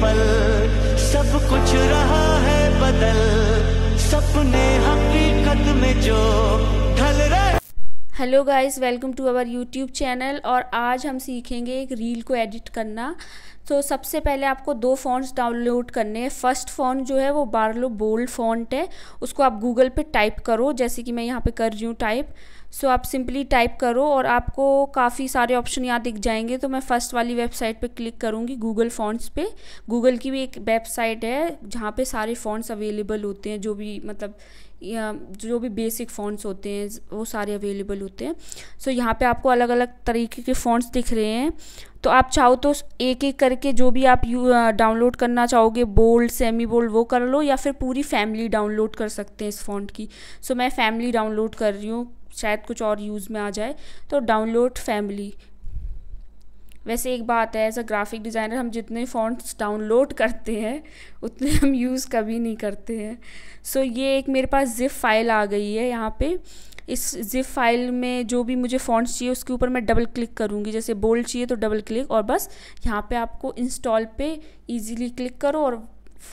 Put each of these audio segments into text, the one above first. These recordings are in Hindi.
पल सब कुछ रहा है बदल सपने हकीकत में जो ढल रहे hello guys welcome to our YouTube channel और आज हम सीखेंगे एक रील को एडिट करना तो सबसे पहले आपको दो फ़ॉन्ट्स डाउनलोड करने हैं फ़र्स्ट फ़ॉन्ट जो है वो बारलो बोल्ड फ़ॉन्ट है उसको आप गूगल पे टाइप करो जैसे कि मैं यहाँ पे कर रही हूँ टाइप सो आप सिंपली टाइप करो और आपको काफ़ी सारे ऑप्शन यहाँ दिख जाएंगे तो मैं फ़र्स्ट वाली वेबसाइट पे क्लिक करूँगी गूगल फॉन्ट्स पे गूगल की भी एक वेबसाइट है जहाँ पे सारे फॉन्ट्स अवेलेबल होते हैं जो भी मतलब या जो भी बेसिक फॉन्ट्स होते हैं वो सारे अवेलेबल होते हैं सो यहाँ पे आपको अलग अलग तरीके के फॉन्ट्स दिख रहे हैं तो आप चाहो तो एक एक करके जो भी आप यू डाउनलोड करना चाहोगे बोल्ड सेमी बोल्ड वो कर लो या फिर पूरी फैमिली डाउनलोड कर सकते हैं इस फॉन्ट की सो मैं फैमिली डाउनलोड कर रही हूँ शायद कुछ और यूज़ में आ जाए तो डाउनलोड फैमिली वैसे एक बात है एज अ ग्राफिक डिज़ाइनर हम जितने फ़ॉन्ट्स डाउनलोड करते हैं उतने हम यूज़ कभी नहीं करते हैं सो so, ये एक मेरे पास जिप फाइल आ गई है यहाँ पे इस जिप फाइल में जो भी मुझे फ़ॉन्ट्स चाहिए उसके ऊपर मैं डबल क्लिक करूँगी जैसे बोल्ड चाहिए तो डबल क्लिक और बस यहाँ पे आपको इंस्टॉल पे इजीली क्लिक करो और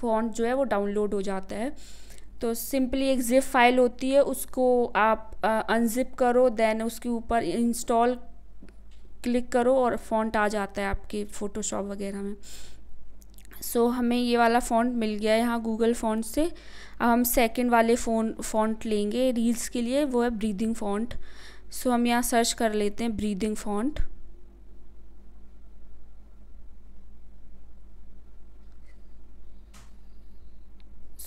फ़ॉन्ट जो है वो डाउनलोड हो जाता है तो सिंपली एक जिप फाइल होती है उसको आप अनजिप करो देन उसके ऊपर इंस्टॉल क्लिक करो और फॉन्ट आ जाता है आपके फ़ोटोशॉप वगैरह में सो so, हमें ये वाला फ़ॉन्ट मिल गया है यहाँ गूगल फ़ॉन्ट से अब हम सेकंड वाले फ़ोन फ़ॉन्ट लेंगे रील्स के लिए वो है ब्रीदिंग फ़ॉन्ट सो so, हम यहाँ सर्च कर लेते हैं ब्रीदिंग फ़ॉन्ट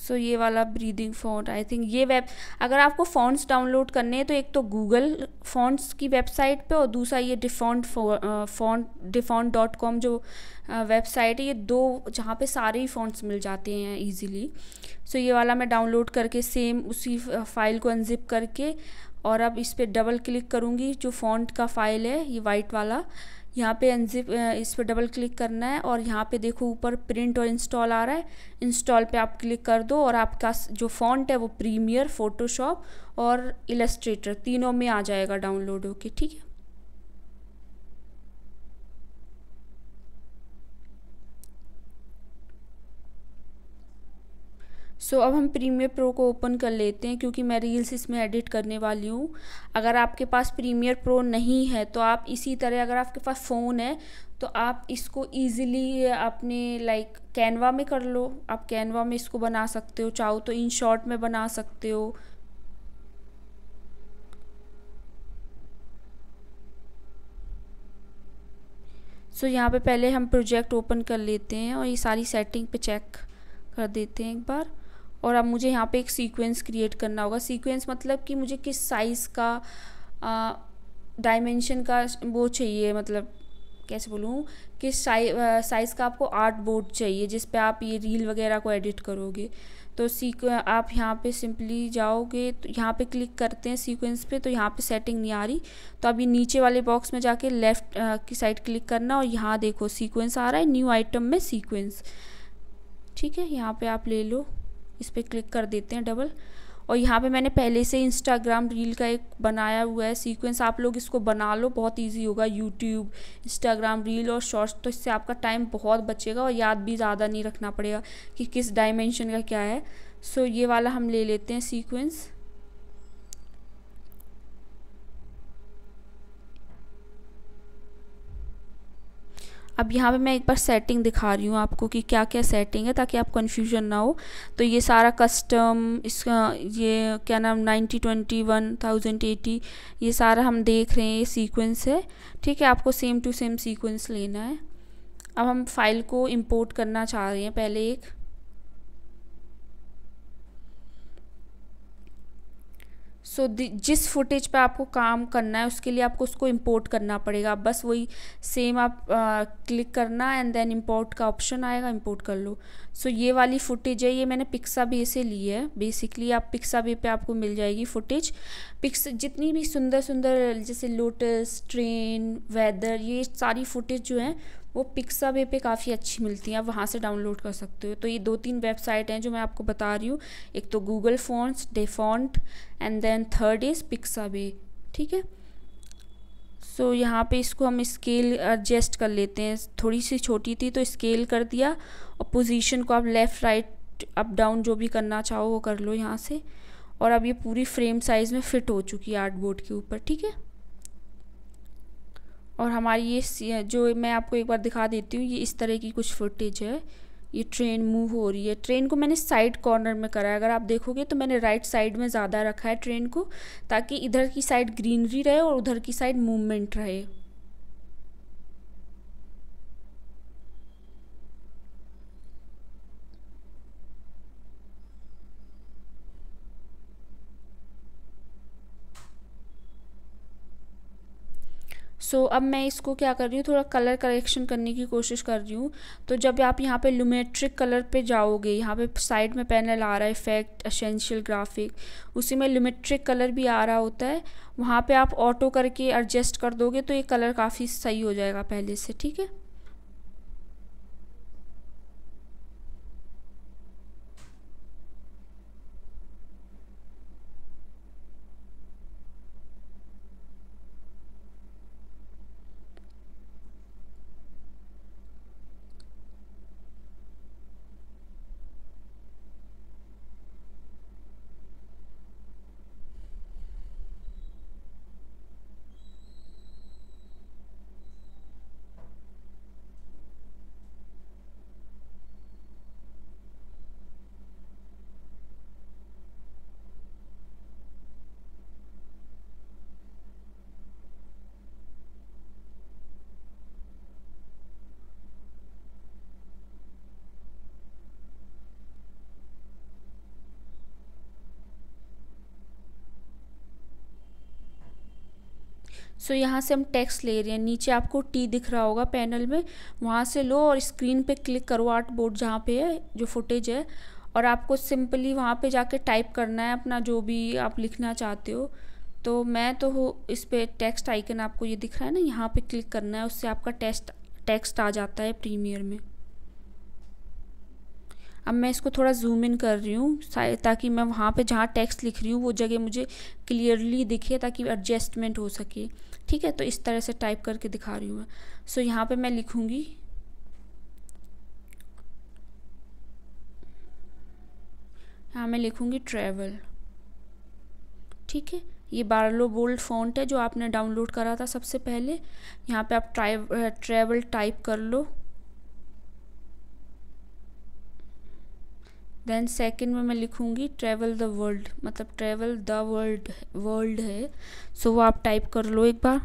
सो so, ये वाला ब्रीदिंग फ़ॉन्ट आई थिंक ये वेब अगर आपको फ़ॉन्ट्स डाउनलोड करने हैं तो एक तो गूगल फ़ॉन्ट्स की वेबसाइट पे और दूसरा ये DaFont font DaFont dot com जो वेबसाइट है ये दो जहाँ पे सारे ही फ़ॉन्ट्स मिल जाते हैं इजीली सो so, ये वाला मैं डाउनलोड करके सेम उसी फाइल को अनजिप करके और अब इस पर डबल क्लिक करूँगी जो फ़ॉन्ट का फ़ाइल है ये वाइट वाला यहाँ पे एनजिप इस पर डबल क्लिक करना है और यहाँ पे देखो ऊपर प्रिंट और इंस्टॉल आ रहा है इंस्टॉल पे आप क्लिक कर दो और आपका जो फॉन्ट है वो प्रीमियर फ़ोटोशॉप और इलस्ट्रेटर तीनों में आ जाएगा डाउनलोड होके ठीक है सो so, अब हम प्रीमियर प्रो को ओपन कर लेते हैं क्योंकि मैं रील्स इसमें एडिट करने वाली हूँ अगर आपके पास प्रीमियर प्रो नहीं है तो आप इसी तरह अगर आपके पास फ़ोन है तो आप इसको ईज़िली अपने लाइक कैनवा में कर लो आप कैनवा में इसको बना सकते हो चाहो तो इन शॉर्ट में बना सकते हो सो so, यहाँ पे पहले हम प्रोजेक्ट ओपन कर लेते हैं और ये सारी सेटिंग पे चेक कर देते हैं एक बार और अब मुझे यहाँ पे एक सीक्वेंस क्रिएट करना होगा सीक्वेंस मतलब कि मुझे किस साइज़ का डायमेंशन का वो चाहिए मतलब कैसे बोलूँ किस साइज़ साइज़ का आपको आर्ट बोर्ड चाहिए जिस पे आप ये रील वगैरह को एडिट करोगे तो सीक आप यहाँ पे सिंपली जाओगे तो यहाँ पे क्लिक करते हैं सीक्वेंस पे तो यहाँ पे सेटिंग नहीं आ रही तो अब ये नीचे वाले बॉक्स में जाके लेफ़्ट की साइड क्लिक करना और यहाँ देखो सीक्वेंस आ रहा है न्यू आइटम में सीक्वेंस ठीक है यहाँ पे आप ले लो इस पर क्लिक कर देते हैं डबल और यहाँ पे मैंने पहले से इंस्टाग्राम रील का एक बनाया हुआ है सीक्वेंस आप लोग इसको बना लो बहुत इजी होगा यूट्यूब इंस्टाग्राम रील और शॉर्ट्स तो इससे आपका टाइम बहुत बचेगा और याद भी ज़्यादा नहीं रखना पड़ेगा कि किस डायमेंशन का क्या है सो ये वाला हम ले लेते हैं सीक्वेंस अब यहाँ पे मैं एक बार सेटिंग दिखा रही हूँ आपको कि क्या क्या सेटिंग है ताकि आप कन्फ्यूजन ना हो तो ये सारा कस्टम इसका ये क्या नाम ninety twenty one thousand eighty ये सारा हम देख रहे हैं ये सीक्वेंस है ठीक है आपको सेम टू सेम सीक्वेंस लेना है अब हम फाइल को इम्पोर्ट करना चाह रहे हैं पहले एक सो so, जिस फुटेज पे आपको काम करना है उसके लिए आपको उसको इंपोर्ट करना पड़ेगा बस वही सेम आप आ, क्लिक करना एंड देन इंपोर्ट का ऑप्शन आएगा इंपोर्ट कर लो सो so, ये वाली फुटेज है ये मैंने पिक्सा बे से ली है बेसिकली आप पिक्सा बे पे आपको मिल जाएगी फुटेज पिक्स जितनी भी सुंदर सुंदर जैसे लोटस ट्रेन वेदर ये सारी फुटेज जो हैं वो पिक्सा वे पे काफ़ी अच्छी मिलती हैं आप वहाँ से डाउनलोड कर सकते हो तो ये दो तीन वेबसाइट हैं जो मैं आपको बता रही हूँ एक तो Google fonts DaFont and then third is Pixabay ठीक है सो so, यहाँ पे इसको हम स्केल एडजस्ट कर लेते हैं थोड़ी सी छोटी थी तो स्केल कर दिया और पोजीशन को आप लेफ़्ट राइट अप डाउन जो भी करना चाहो वो कर लो यहाँ से और अब ये पूरी फ्रेम साइज़ में फ़िट हो चुकी है आर्ट बोर्ड के ऊपर ठीक है और हमारी ये जो मैं आपको एक बार दिखा देती हूँ ये इस तरह की कुछ फुटेज है ये ट्रेन मूव हो रही है ट्रेन को मैंने साइड कॉर्नर में करा है अगर आप देखोगे तो मैंने राइट साइड में ज़्यादा रखा है ट्रेन को ताकि इधर की साइड ग्रीनरी रहे और उधर की साइड मूवमेंट रहे सो so, अब मैं इसको क्या कर रही हूँ थोड़ा कलर करेक्शन करने की कोशिश कर रही हूँ तो जब आप यहाँ पे लुमेट्रिक कलर पे जाओगे यहाँ पे साइड में पैनल आ रहा है इफेक्ट असेंशियल ग्राफिक उसी में लुमेट्रिक कलर भी आ रहा होता है वहाँ पे आप ऑटो करके एडजस्ट कर दोगे तो ये कलर काफ़ी सही हो जाएगा पहले से ठीक है सो so, यहाँ से हम टेक्स्ट ले रहे हैं नीचे आपको टी दिख रहा होगा पैनल में वहाँ से लो और स्क्रीन पे क्लिक करो आर्ट बोर्ड जहाँ पे है जो फुटेज है और आपको सिंपली वहाँ पे जाके टाइप करना है अपना जो भी आप लिखना चाहते हो तो मैं तो हो इस पर टेक्स्ट आइकन आपको ये दिख रहा है ना यहाँ पे क्लिक करना है उससे आपका टेक्स्ट टेक्स्ट आ जाता है प्रीमियर में अब मैं इसको थोड़ा जूम इन कर रही हूँ ताकि मैं वहाँ पे जहाँ टेक्स्ट लिख रही हूँ वो जगह मुझे क्लियरली दिखे ताकि एडजस्टमेंट हो सके ठीक है तो इस तरह से टाइप करके दिखा रही हूँ मैं सो यहाँ पे मैं लिखूँगी यहाँ मैं लिखूँगी ट्रैवल ठीक है ये बारलो बोल्ड फ़ॉन्ट है जो आपने डाउनलोड करा था सबसे पहले यहाँ पे आप ट्राइव ट्रैवल टाइप कर लो देन सेकेंड में मैं लिखूँगी ट्रैवल द वर्ल्ड मतलब ट्रैवल द वर्ल्ड वर्ल्ड है सो so, वो आप टाइप कर लो एक बार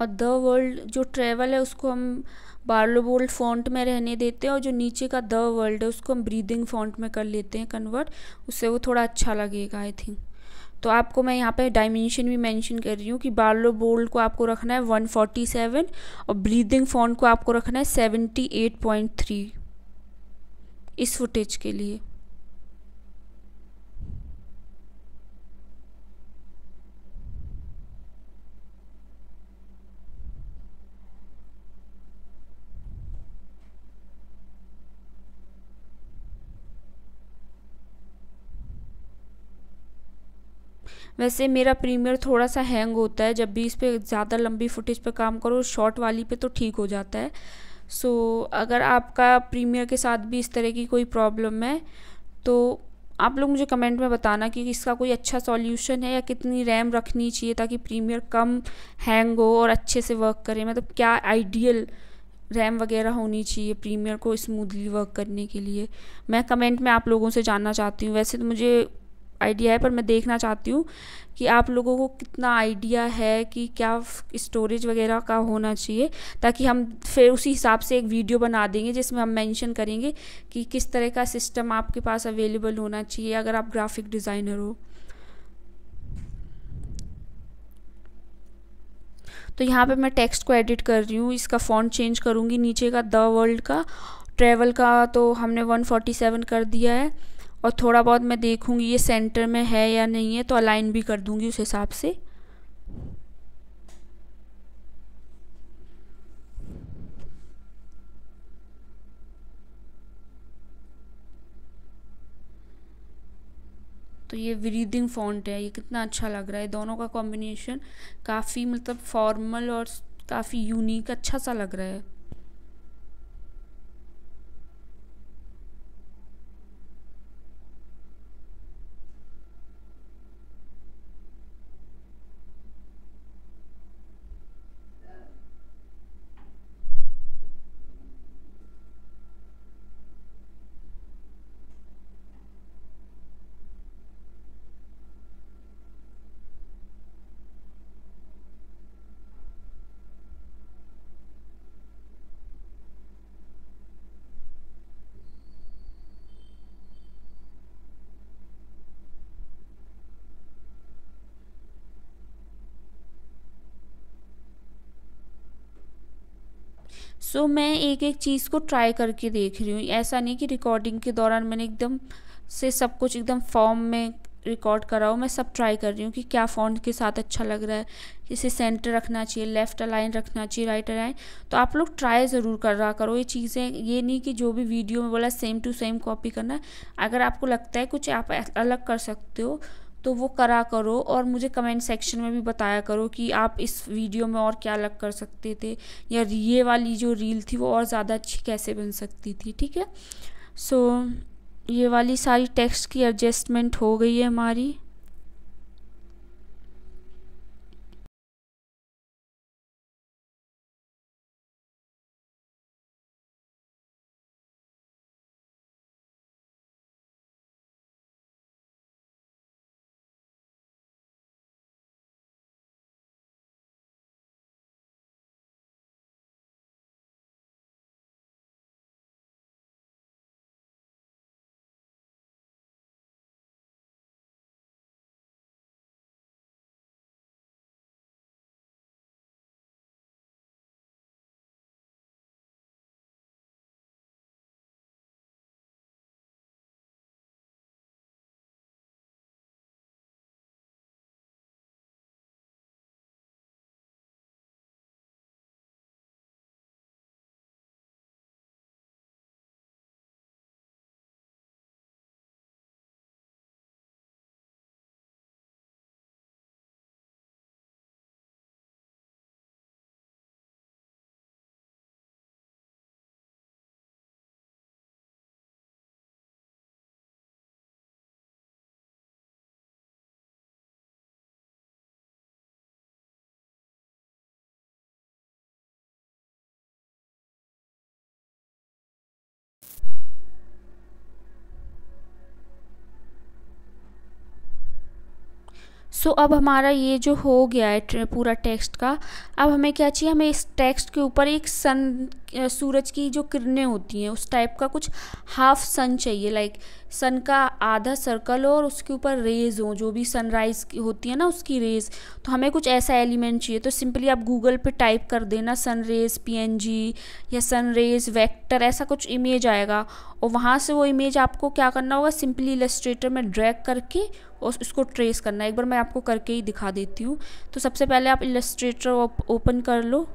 और द वर्ल्ड जो ट्रेवल है उसको हम बार्लो बोल्ड फॉन्ट में रहने देते हैं और जो नीचे का द वर्ल्ड है उसको हम ब्रीदिंग फॉन्ट में कर लेते हैं कन्वर्ट उससे वो थोड़ा अच्छा लगेगा आई थिंक तो आपको मैं यहाँ पे डायमेंशन भी मेंशन कर रही हूँ कि बार्लो बोल्ड को आपको रखना है 147 और ब्रीदिंग फॉन्ट को आपको रखना है 78.3 इस फुटेज के लिए वैसे मेरा प्रीमियर थोड़ा सा हैंग होता है जब भी इस पर ज़्यादा लंबी फुटेज पर काम करो शॉर्ट वाली पे तो ठीक हो जाता है सो so, अगर आपका प्रीमियर के साथ भी इस तरह की कोई प्रॉब्लम है तो आप लोग मुझे कमेंट में बताना कि इसका कोई अच्छा सॉल्यूशन है या कितनी रैम रखनी चाहिए ताकि प्रीमियर कम हैंग हो और अच्छे से वर्क करे मतलब क्या आइडियल रैम वगैरह होनी चाहिए प्रीमियर को स्मूथली वर्क करने के लिए मैं कमेंट में आप लोगों से जानना चाहती हूँ वैसे तो मुझे आइडिया है पर मैं देखना चाहती हूँ कि आप लोगों को कितना आइडिया है कि क्या स्टोरेज वगैरह का होना चाहिए ताकि हम फिर उसी हिसाब से एक वीडियो बना देंगे जिसमें हम मेंशन करेंगे कि किस तरह का सिस्टम आपके पास अवेलेबल होना चाहिए अगर आप ग्राफिक डिज़ाइनर हो तो यहाँ पे मैं टेक्स्ट को एडिट कर रही हूँ इसका फ़ॉन्ट चेंज करूँगी नीचे का द वर्ल्ड का ट्रैवल का तो हमने 147 कर दिया है और थोड़ा बहुत मैं देखूँगी ये सेंटर में है या नहीं है तो अलाइन भी कर दूँगी उस हिसाब से तो ये ब्रीदिंग फॉन्ट है ये कितना अच्छा लग रहा है दोनों का कॉम्बिनेशन काफ़ी मतलब फॉर्मल और काफ़ी यूनिक अच्छा सा लग रहा है सो so, मैं एक एक चीज़ को ट्राई करके देख रही हूँ ऐसा नहीं कि रिकॉर्डिंग के दौरान मैंने एकदम से सब कुछ एकदम फॉर्म में रिकॉर्ड करा हो मैं सब ट्राई कर रही हूँ कि क्या फ़ॉन्ट के साथ अच्छा लग रहा है इसे सेंटर रखना चाहिए लेफ़्ट अलाइन रखना चाहिए राइट अलाइन तो आप लोग ट्राई ज़रूर कर रहा करो ये चीज़ें ये नहीं कि जो भी वीडियो में बोला सेम टू सेम कॉपी करना अगर आपको लगता है कुछ आप अलग कर सकते हो तो वो करा करो और मुझे कमेंट सेक्शन में भी बताया करो कि आप इस वीडियो में और क्या अलग कर सकते थे या ये वाली जो रील थी वो और ज़्यादा अच्छी कैसे बन सकती थी ठीक है सो so, ये वाली सारी टेक्स्ट की एडजस्टमेंट हो गई है हमारी सो so, अब हमारा ये जो हो गया है पूरा टेक्स्ट का अब हमें क्या चाहिए हमें इस टेक्स्ट के ऊपर एक सन सूरज की जो किरणें होती हैं उस टाइप का कुछ हाफ सन चाहिए लाइक सन का आधा सर्कल हो और उसके ऊपर रेज हो जो भी सनराइज़ होती है ना उसकी रेज तो हमें कुछ ऐसा एलिमेंट चाहिए तो सिंपली आप गूगल पे टाइप कर देना सन रेज पी या सन रेज वैक्टर ऐसा कुछ इमेज आएगा और वहाँ से वो इमेज आपको क्या करना होगा सिंपली इलस्ट्रेटर में ड्रैग करके और इसको ट्रेस करना है एक बार मैं आपको करके ही दिखा देती हूँ तो सबसे पहले आप इलस्ट्रेटर ओपन कर लो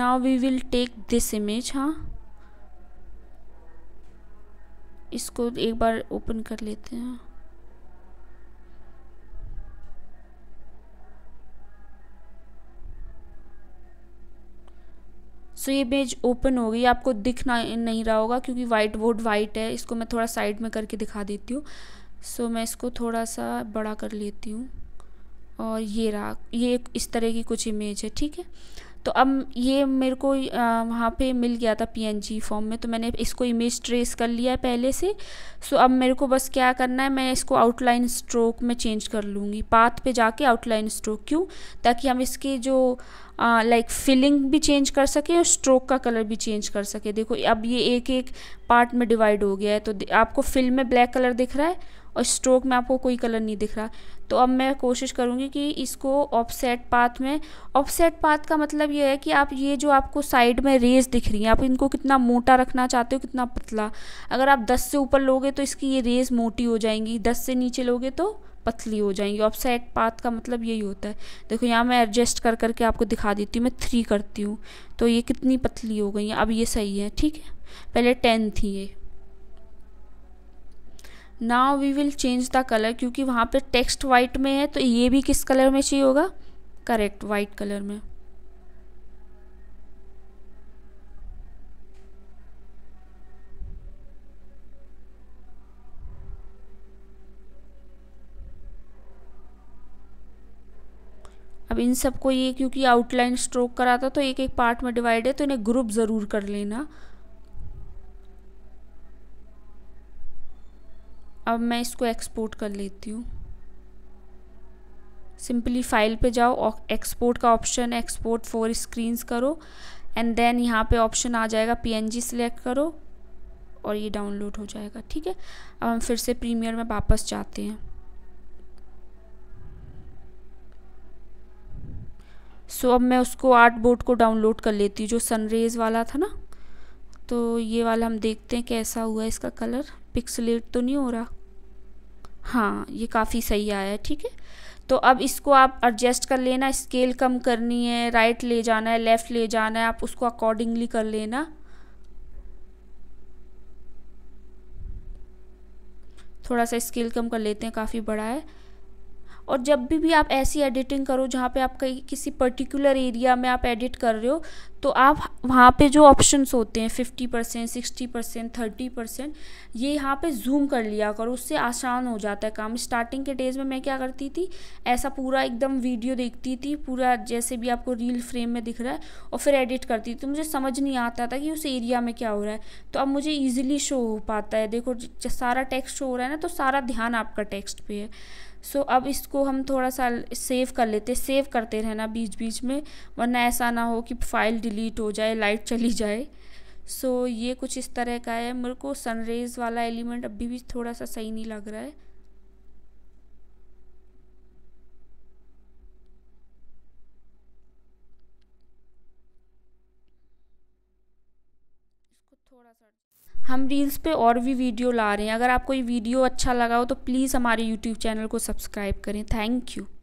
now we will take this image हाँ इसको एक बार ओपन कर लेते हैं सो ये पेज ओपन हो गई आपको दिख नहीं रहा होगा क्योंकि वाइट बोर्ड वाइट है इसको मैं थोड़ा साइड में करके दिखा देती हूँ सो मैं इसको थोड़ा सा बड़ा कर लेती हूँ और ये रहा ये इस तरह की कुछ इमेज है ठीक है तो अब ये मेरे को वहाँ पे मिल गया था पीएनजी फॉर्म में तो मैंने इसको इमेज ट्रेस कर लिया है पहले से सो अब मेरे को बस क्या करना है मैं इसको आउटलाइन स्ट्रोक में चेंज कर लूँगी पाथ पे जाके आउटलाइन स्ट्रोक क्यों ताकि हम इसके जो लाइक फिलिंग भी चेंज कर सकें और स्ट्रोक का कलर भी चेंज कर सके देखो अब ये एक एक पार्ट में डिवाइड हो गया है तो आपको फिल्म में ब्लैक कलर दिख रहा है और स्ट्रोक में आपको कोई कलर नहीं दिख रहा तो अब मैं कोशिश करूँगी कि इसको ऑफसेट पाथ में ऑफसेट पाथ का मतलब ये है कि आप ये जो आपको साइड में रेज दिख रही हैं आप इनको कितना मोटा रखना चाहते हो कितना पतला अगर आप दस से ऊपर लोगे तो इसकी ये रेज मोटी हो जाएंगी दस से नीचे लोगे तो पतली हो जाएंगी ऑफसेट पाथ का मतलब यही होता है देखो यहाँ मैं एडजस्ट कर करके आपको दिखा देती हूँ मैं थ्री करती हूँ तो ये कितनी पतली हो गई अब ये सही है ठीक है पहले टेन थी ये now we will change the colour क्योंकि वहाँ पे टेक्स्ट वाइट में है तो ये भी किस कलर में चाहिए होगा करेक्ट वाइट कलर में अब इन सबको ये क्योंकि आउटलाइन स्ट्रोक करा था तो एक एक पार्ट में डिवाइड है तो इन्हें ग्रुप ज़रूर कर लेना अब मैं इसको एक्सपोर्ट कर लेती हूँ सिंपली फाइल पे जाओ एक्सपोर्ट का ऑप्शन एक्सपोर्ट फॉर स्क्रीन्स करो एंड देन यहाँ पे ऑप्शन आ जाएगा पीएनजी सिलेक्ट करो और ये डाउनलोड हो जाएगा ठीक है अब हम फिर से प्रीमियर में वापस जाते हैं सो so, अब मैं उसको आर्ट बोर्ड को डाउनलोड कर लेती हूँ जो सनरेज़ वाला था ना तो ये वाला हम देखते हैं कैसा हुआ इसका कलर पिक्सलेट तो नहीं हो रहा हाँ ये काफ़ी सही आया है ठीक है तो अब इसको आप एडजस्ट कर लेना स्केल कम करनी है राइट ले जाना है लेफ़्ट ले जाना है आप उसको अकॉर्डिंगली कर लेना थोड़ा सा स्केल कम कर लेते हैं काफ़ी बड़ा है और जब भी भी आप ऐसी एडिटिंग करो जहाँ पे आप कहीं किसी पर्टिकुलर एरिया में आप एडिट कर रहे हो तो आप वहाँ पे जो ऑप्शंस होते हैं fifty percent sixty percent thirty percent ये यहाँ पे जूम कर लिया करो उससे आसान हो जाता है काम स्टार्टिंग के डेज में मैं क्या करती थी ऐसा पूरा एकदम वीडियो देखती थी पूरा जैसे भी आपको रील फ्रेम में दिख रहा है और फिर एडिट करती थी तो मुझे समझ नहीं आता था कि उस एरिया में क्या हो रहा है तो अब मुझे ईजिली शो हो पाता है देखो सारा टेक्स्ट शो हो रहा है ना तो सारा ध्यान आपका टेक्स्ट पे है सो so, अब इसको हम थोड़ा सा सेव कर लेते सेव करते रहना बीच बीच में वरना ऐसा ना हो कि फाइल डिलीट हो जाए लाइट चली जाए सो so, ये कुछ इस तरह का है मेरे को सनरेज़ वाला एलिमेंट अभी भी थोड़ा सा सही नहीं लग रहा है हम रील्स पे और भी वीडियो ला रहे हैं अगर आपको ये वीडियो अच्छा लगा हो तो प्लीज़ हमारे यूट्यूब चैनल को सब्सक्राइब करें थैंक यू